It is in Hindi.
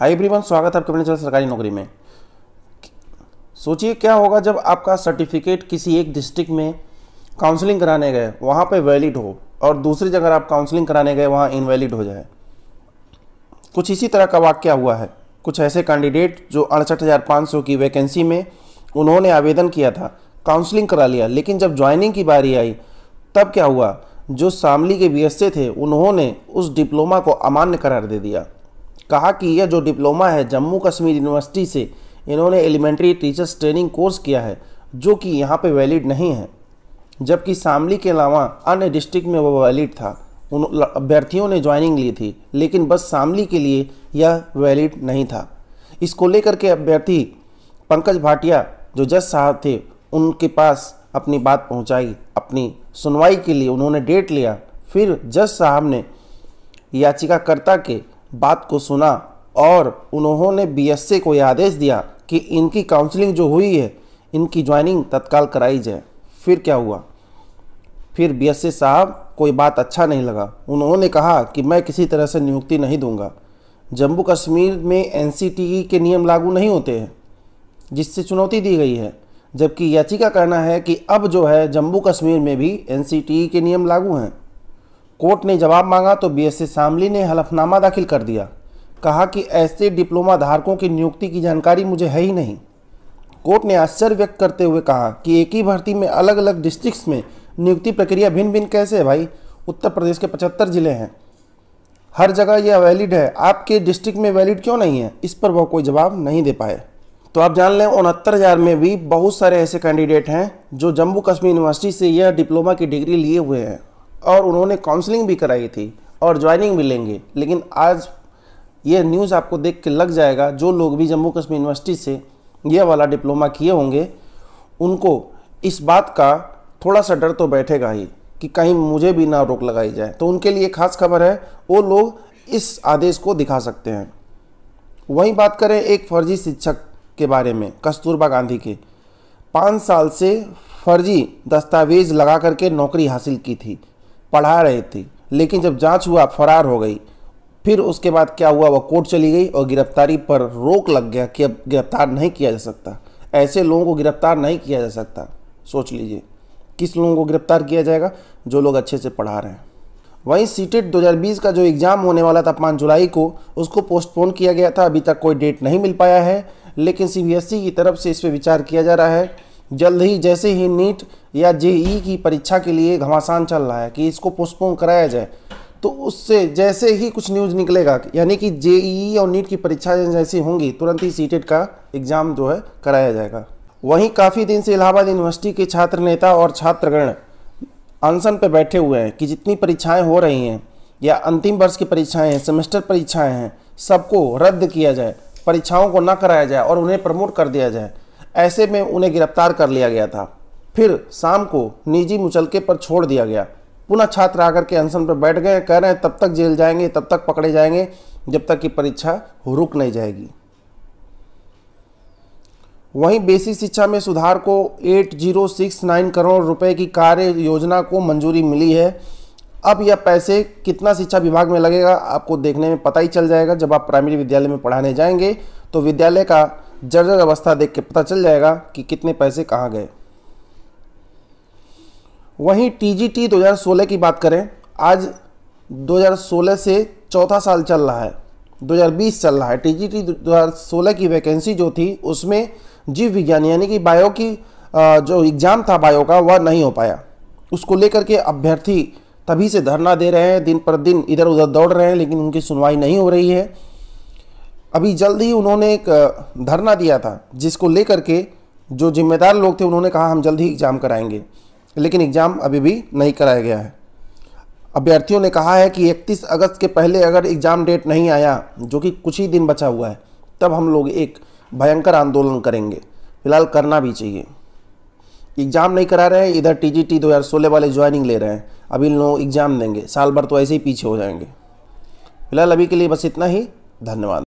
हाई एवरीवन स्वागत है आपके अपने चैनल सरकारी नौकरी में सोचिए क्या होगा जब आपका सर्टिफिकेट किसी एक डिस्ट्रिक्ट में काउंसलिंग कराने गए वहाँ पे वैलिड हो और दूसरी जगह आप काउंसलिंग कराने गए वहाँ इनवैलिड हो जाए कुछ इसी तरह का वाक्य हुआ है कुछ ऐसे कैंडिडेट जो अड़सठ की वैकेंसी में उन्होंने आवेदन किया था काउंसलिंग करा लिया लेकिन जब ज्वाइनिंग की बारी आई तब क्या हुआ जो शामली के बी थे उन्होंने उस डिप्लोमा को अमान्य करार दे दिया कहा कि यह जो डिप्लोमा है जम्मू कश्मीर यूनिवर्सिटी से इन्होंने एलिमेंट्री टीचर्स ट्रेनिंग कोर्स किया है जो कि यहाँ पे वैलिड नहीं है जबकि शामली के अलावा अन्य डिस्ट्रिक्ट में वो वैलिड था उन अभ्यर्थियों ने ज्वाइनिंग ली थी लेकिन बस शामली के लिए यह वैलिड नहीं था इसको लेकर के अभ्यर्थी पंकज भाटिया जो जज साहब थे उनके पास अपनी बात पहुँचाई अपनी सुनवाई के लिए उन्होंने डेट लिया फिर जज साहब ने याचिकाकर्ता के बात को सुना और उन्होंने बीएसए को यह आदेश दिया कि इनकी काउंसलिंग जो हुई है इनकी ज्वाइनिंग तत्काल कराई जाए फिर क्या हुआ फिर बीएसए साहब कोई बात अच्छा नहीं लगा उन्होंने कहा कि मैं किसी तरह से नियुक्ति नहीं दूंगा जम्मू कश्मीर में एन के नियम लागू नहीं होते हैं जिससे चुनौती दी गई है जबकि याचिका कहना है कि अब जो है जम्मू कश्मीर में भी एन के नियम लागू हैं कोर्ट ने जवाब मांगा तो बीएससी शामली ने हलफनामा दाखिल कर दिया कहा कि ऐसे डिप्लोमा धारकों की नियुक्ति की जानकारी मुझे है ही नहीं कोर्ट ने आश्चर्य व्यक्त करते हुए कहा कि एक ही भर्ती में अलग अलग डिस्ट्रिक्ट्स में नियुक्ति प्रक्रिया भिन्न भिन्न कैसे है भाई उत्तर प्रदेश के पचहत्तर ज़िले हैं हर जगह यह वैलिड है आपके डिस्ट्रिक्ट में वैलिड क्यों नहीं है इस पर वह कोई जवाब नहीं दे पाए तो आप जान लें उनहत्तर हज़ार में भी बहुत सारे ऐसे कैंडिडेट हैं जो जम्मू कश्मीर यूनिवर्सिटी से यह डिप्लोमा की डिग्री लिए हुए हैं और उन्होंने काउंसलिंग भी कराई थी और ज्वाइनिंग भी लेंगे लेकिन आज ये न्यूज़ आपको देख के लग जाएगा जो लोग भी जम्मू कश्मीर यूनिवर्सिटी से ये वाला डिप्लोमा किए होंगे उनको इस बात का थोड़ा सा डर तो बैठेगा ही कि कहीं मुझे भी ना रोक लगाई जाए तो उनके लिए खास खबर है वो लोग इस आदेश को दिखा सकते हैं वहीं बात करें एक फर्जी शिक्षक के बारे में कस्तूरबा गांधी के पाँच साल से फर्जी दस्तावेज लगा करके नौकरी हासिल की थी पढ़ा रही थी लेकिन जब जांच हुआ फरार हो गई फिर उसके बाद क्या हुआ वह कोर्ट चली गई और गिरफ्तारी पर रोक लग गया कि अब गिरफ्तार नहीं किया जा सकता ऐसे लोगों को गिरफ्तार नहीं किया जा सकता सोच लीजिए किस लोगों को गिरफ्तार किया जाएगा जो लोग अच्छे से पढ़ा रहे हैं वहीं सीटेट 2020 का जो एग्ज़ाम होने वाला था पाँच जुलाई को उसको पोस्टपोन किया गया था अभी तक कोई डेट नहीं मिल पाया है लेकिन सी की तरफ से इस पर विचार किया जा रहा है जल्द ही जैसे ही नीट या जेई की परीक्षा के लिए घमासान चल रहा है कि इसको पोस्टपोन कराया जाए तो उससे जैसे ही कुछ न्यूज़ निकलेगा यानी कि जेई और नीट की परीक्षा जैसी होंगी तुरंत ही सी e का एग्ज़ाम जो है कराया जाएगा वहीं काफ़ी दिन से इलाहाबाद यूनिवर्सिटी के छात्र नेता और छात्रगण अनशन पर बैठे हुए हैं कि जितनी परीक्षाएँ हो रही हैं या अंतिम वर्ष की परीक्षाएँ हैं सेमेस्टर परीक्षाएँ हैं सबको रद्द किया जाए परीक्षाओं को न कराया जाए और उन्हें प्रमोट कर दिया जाए ऐसे में उन्हें गिरफ्तार कर लिया गया था फिर शाम को निजी मुचलके पर छोड़ दिया गया पुनः छात्र आकर के अनशन पर बैठ गए कह रहे हैं तब तक जेल जाएंगे तब तक पकड़े जाएंगे जब तक कि परीक्षा रुक नहीं जाएगी वहीं बेसिक शिक्षा में सुधार को 8069 करोड़ रुपए की कार्य योजना को मंजूरी मिली है अब यह पैसे कितना शिक्षा विभाग में लगेगा आपको देखने में पता ही चल जाएगा जब आप प्राइमरी विद्यालय में पढ़ाने जाएंगे तो विद्यालय का जर्जर अवस्था देख के पता चल जाएगा कि कितने पैसे कहाँ गए वहीं टीजीटी 2016 की बात करें आज 2016 से चौथा साल चल रहा है 2020 चल रहा है टीजीटी 2016 की वैकेंसी जो थी उसमें जीव विज्ञान यानी कि बायो की जो एग्ज़ाम था बायो का वह नहीं हो पाया उसको लेकर के अभ्यर्थी तभी से धरना दे रहे हैं दिन पर दिन इधर उधर दौड़ रहे हैं लेकिन उनकी सुनवाई नहीं हो रही है अभी जल्द ही उन्होंने एक धरना दिया था जिसको लेकर के जो जिम्मेदार लोग थे उन्होंने कहा हम जल्द ही एग्ज़ाम कराएंगे लेकिन एग्ज़ाम अभी भी नहीं कराया गया है अभ्यर्थियों ने कहा है कि 31 अगस्त के पहले अगर एग्ज़ाम डेट नहीं आया जो कि कुछ ही दिन बचा हुआ है तब हम लोग एक भयंकर आंदोलन करेंगे फिलहाल करना भी चाहिए एग्ज़ाम नहीं करा रहे हैं इधर टी जी टी दो हज़ार सोलह वाले ज्वाइनिंग ले रहे हैं अभी लोग एग्ज़ाम देंगे साल भर तो ऐसे ही पीछे हो जाएंगे फिलहाल अभी के लिए बस इतना ही धन्यवाद